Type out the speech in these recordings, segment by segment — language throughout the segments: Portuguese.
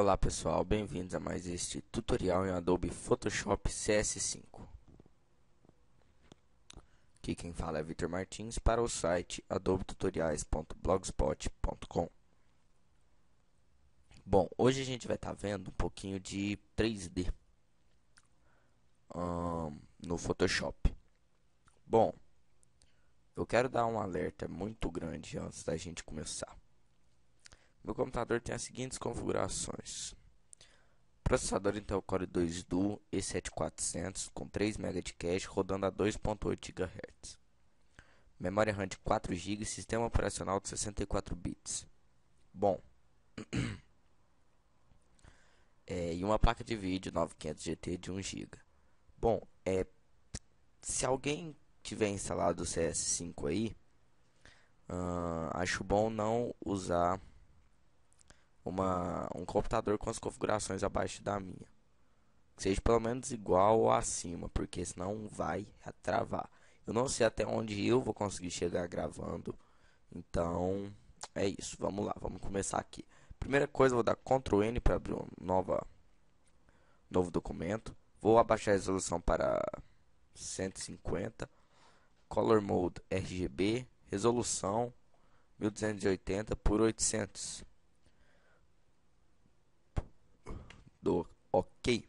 Olá pessoal, bem-vindos a mais este tutorial em Adobe Photoshop CS5. Aqui quem fala é Vitor Martins para o site adobetutoriais.blogspot.com Bom, hoje a gente vai estar tá vendo um pouquinho de 3D um, no Photoshop. Bom, eu quero dar um alerta muito grande antes da gente começar. Meu computador tem as seguintes configurações. Processador Intel Core 2 Duo E7400 com 3 MB de cache rodando a 2.8 GHz. Memória RAM de 4 GB, sistema operacional de 64 bits. Bom. é, e uma placa de vídeo 9500 GT de 1 GB. Bom, é se alguém tiver instalado o CS5 aí, uh, acho bom não usar uma, um computador com as configurações abaixo da minha. Que seja pelo menos igual ou acima, porque senão vai travar. Eu não sei até onde eu vou conseguir chegar gravando. Então, é isso. Vamos lá, vamos começar aqui. Primeira coisa, vou dar Ctrl N para abrir um nova, novo documento. Vou abaixar a resolução para 150. Color Mode RGB. Resolução 1280 por 800. OK.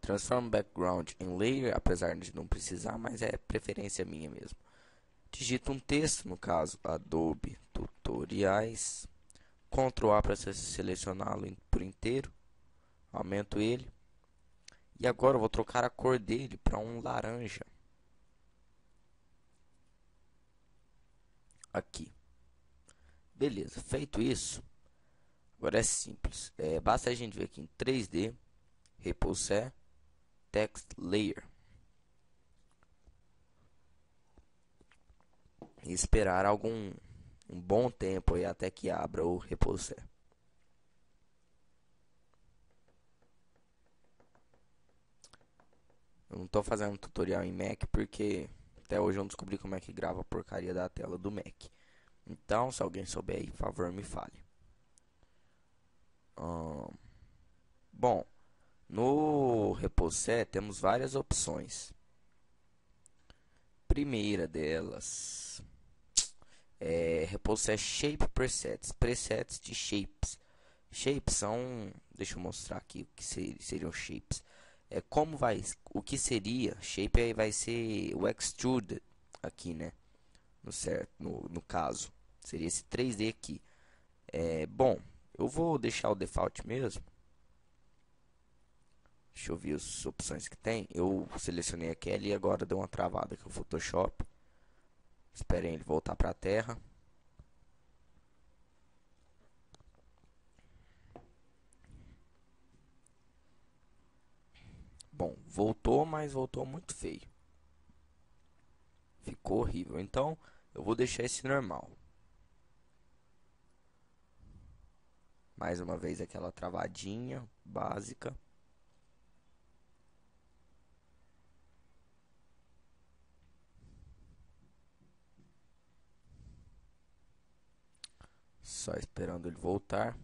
Transforma o background em layer, apesar de não precisar, mas é preferência minha mesmo. Digita um texto, no caso Adobe Tutoriais. Ctrl A para selecioná-lo por inteiro. Aumento ele. E agora eu vou trocar a cor dele para um laranja. Aqui. Beleza, feito isso, Agora é simples. É, basta a gente ver aqui em 3D, repulsé, Text Layer. E esperar algum um bom tempo aí até que abra o repulsé. Eu não estou fazendo um tutorial em Mac porque até hoje eu não descobri como é que grava a porcaria da tela do Mac. Então, se alguém souber aí, por favor, me fale. Bom, no Repousset temos várias opções. Primeira delas é Shape Presets, presets de shapes. Shapes são, deixa eu mostrar aqui o que seriam shapes. É como vai, o que seria shape aí vai ser o extrude aqui, né? No certo, no, no caso seria esse 3D aqui. É, bom, eu vou deixar o default mesmo Deixa eu ver as opções que tem. Eu selecionei aquela e agora deu uma travada aqui o Photoshop. Esperem ele voltar para a terra. Bom, voltou, mas voltou muito feio. Ficou horrível. Então, eu vou deixar esse normal. Mais uma vez aquela travadinha básica. Só esperando ele voltar.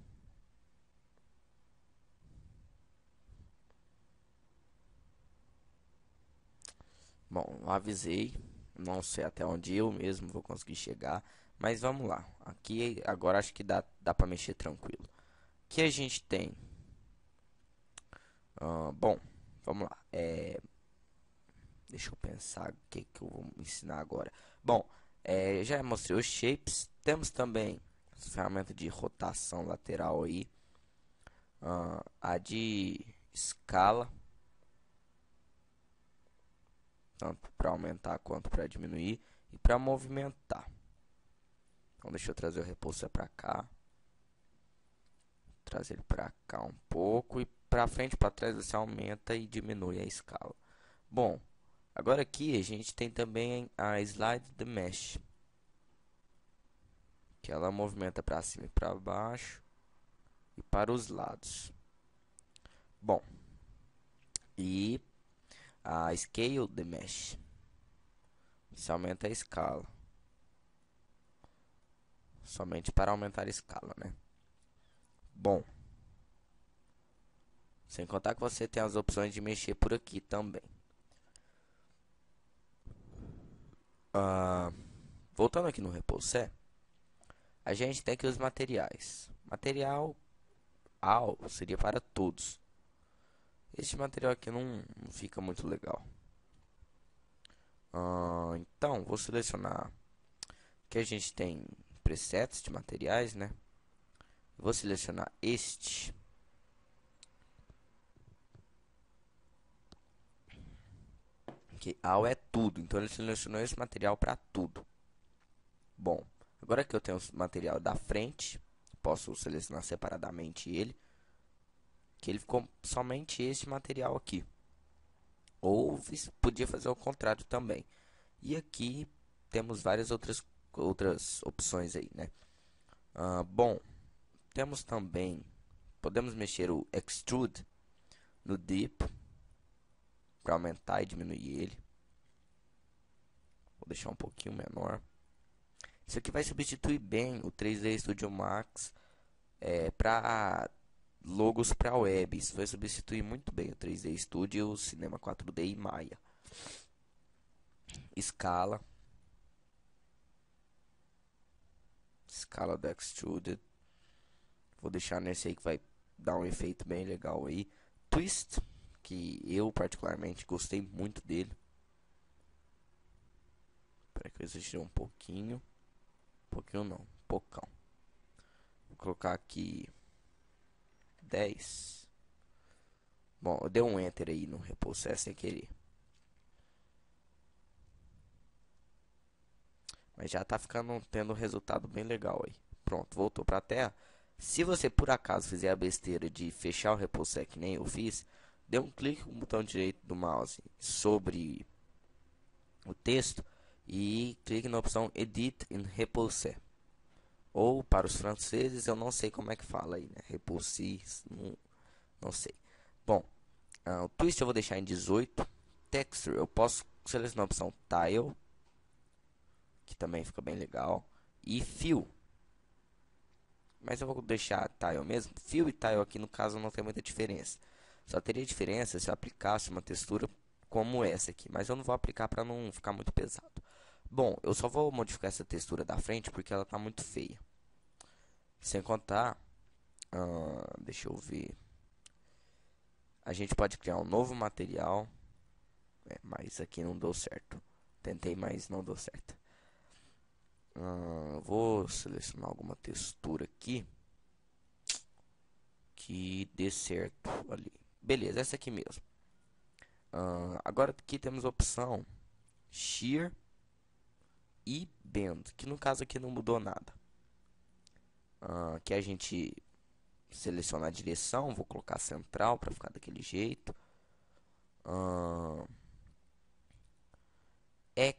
Bom, avisei. Não sei até onde eu mesmo vou conseguir chegar. Mas vamos lá. Aqui agora acho que dá, dá para mexer tranquilo. O que a gente tem? Uh, bom, vamos lá. É... Deixa eu pensar o que, que eu vou ensinar agora. Bom, é, já mostrei os shapes. Temos também ferramenta de rotação lateral aí. Uh, a de escala. Tanto para aumentar quanto para diminuir. E para movimentar. Então deixa eu trazer o repulsor para cá. Trazer ele para cá um pouco. E para frente para trás você aumenta e diminui a escala. Bom, agora aqui a gente tem também a slide de mesh que ela movimenta para cima e para baixo e para os lados. Bom, e a scale de mesh. Se aumenta a escala. Somente para aumentar a escala, né? Bom. Sem contar que você tem as opções de mexer por aqui também. Uh, voltando aqui no Repulsé. A gente tem aqui os materiais. Material AL seria para todos. Este material aqui não, fica muito legal. Ah, então, vou selecionar que a gente tem presets de materiais, né? Vou selecionar este. Que AL é tudo, então ele selecionou esse material para tudo. Bom, Agora que eu tenho o material da frente, posso selecionar separadamente ele. Que ele ficou somente este material aqui. Ou podia fazer o contrário também. E aqui temos várias outras, outras opções aí, né? Ah, bom, temos também... Podemos mexer o Extrude no Deep. Para aumentar e diminuir ele. Vou deixar um pouquinho menor. Isso aqui vai substituir bem o 3D Studio Max é, para logos para web. Isso vai substituir muito bem o 3D Studio, o Cinema 4D e Maya. Escala. Escala do Extruded. Vou deixar nesse aí que vai dar um efeito bem legal aí. Twist, que eu particularmente gostei muito dele. Espera que eu um pouquinho. Pouquinho não, pocão. Vou colocar aqui 10. Bom, eu dei um enter aí no repossess é sem querer. Mas já tá ficando tendo um resultado bem legal aí. Pronto, voltou pra terra. Se você por acaso fizer a besteira de fechar o repousar é que nem eu fiz, dê um clique com o botão direito do mouse sobre o texto e clique na opção Edit and Repulse. Ou para os franceses, eu não sei como é que fala aí, né? Repulse, não, não sei. Bom, uh, o Twist eu vou deixar em 18. Texture, eu posso selecionar a opção Tile, que também fica bem legal. E Fill. Mas eu vou deixar Tile mesmo. Fill e Tile aqui, no caso, não tem muita diferença. Só teria diferença se eu aplicasse uma textura como essa aqui. Mas eu não vou aplicar para não ficar muito pesado. Bom, eu só vou modificar essa textura da frente porque ela tá muito feia. Sem contar, ah, deixa eu ver. A gente pode criar um novo material, é, mas aqui não deu certo. Tentei, mas não deu certo. vou selecionar alguma textura aqui que dê certo ali. Beleza, essa aqui mesmo. agora aqui temos a opção Shear e bend, que no caso aqui não mudou nada. Ah, que a gente selecionar a direção, vou colocar central para ficar daquele jeito. Ah,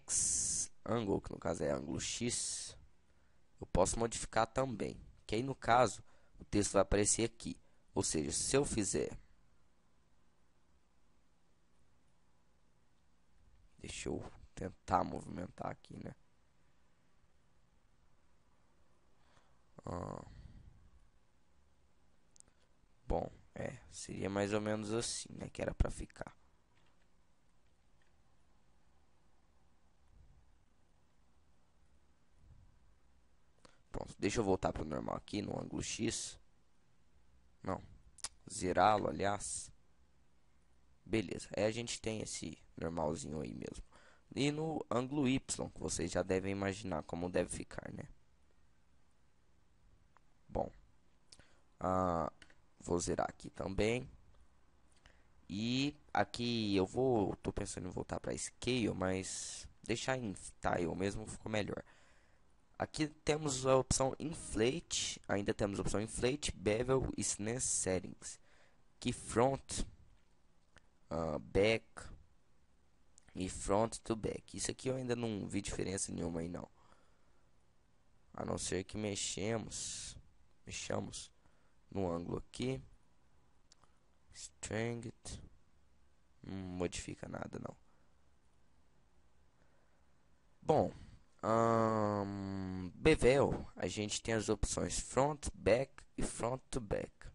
X angle, que no caso é ângulo X, eu posso modificar também. Que aí no caso o texto vai aparecer aqui. Ou seja, se eu fizer. Deixa eu tentar movimentar aqui, né? Ah. Bom, é, seria mais ou menos assim, né, que era para ficar. Pronto, deixa eu voltar pro normal aqui, no ângulo X. Não, zerá-lo, aliás. Beleza, aí a gente tem esse normalzinho aí mesmo. E no ângulo Y, que vocês já devem imaginar como deve ficar, né? Ah, vou zerar aqui também. E aqui eu vou, tô pensando em voltar para scale, mas deixar em style mesmo ficou melhor. Aqui temos a opção inflate, ainda temos a opção inflate, bevel e settings. Que front, uh, back e front to back. Isso aqui eu ainda não vi diferença nenhuma aí não. A não ser que mexemos, mexamos no ângulo aqui. Strength. Não modifica nada, não. Bom, um, bevel, a gente tem as opções front, back e front to back.